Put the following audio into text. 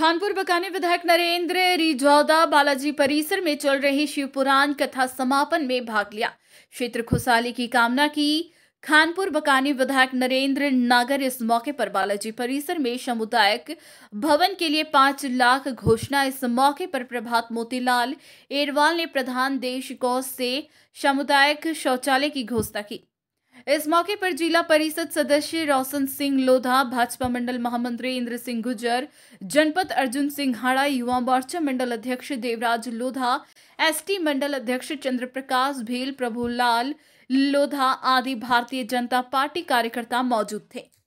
खानपुर बकाने विधायक नरेंद्र रिजौदा बालाजी परिसर में चल रही शिवपुराण कथा समापन में भाग लिया क्षेत्र खुशहाली की कामना की खानपुर बकानी विधायक नरेंद्र नागर इस मौके पर बालाजी परिसर में समुदायक भवन के लिए पांच लाख घोषणा इस मौके पर प्रभात मोतीलाल एरवाल ने प्रधान देश कोष से सामुदायिक शौचालय की घोषणा की इस मौके पर जिला परिषद सदस्य रोशन सिंह लोधा भाजपा मंडल महामंत्री इंद्र सिंह गुजर जनपद अर्जुन सिंह हाड़ा युवा मोर्चा मंडल अध्यक्ष देवराज लोधा एसटी मंडल अध्यक्ष चंद्र प्रकाश भील प्रभुलाल लोधा आदि भारतीय जनता पार्टी कार्यकर्ता मौजूद थे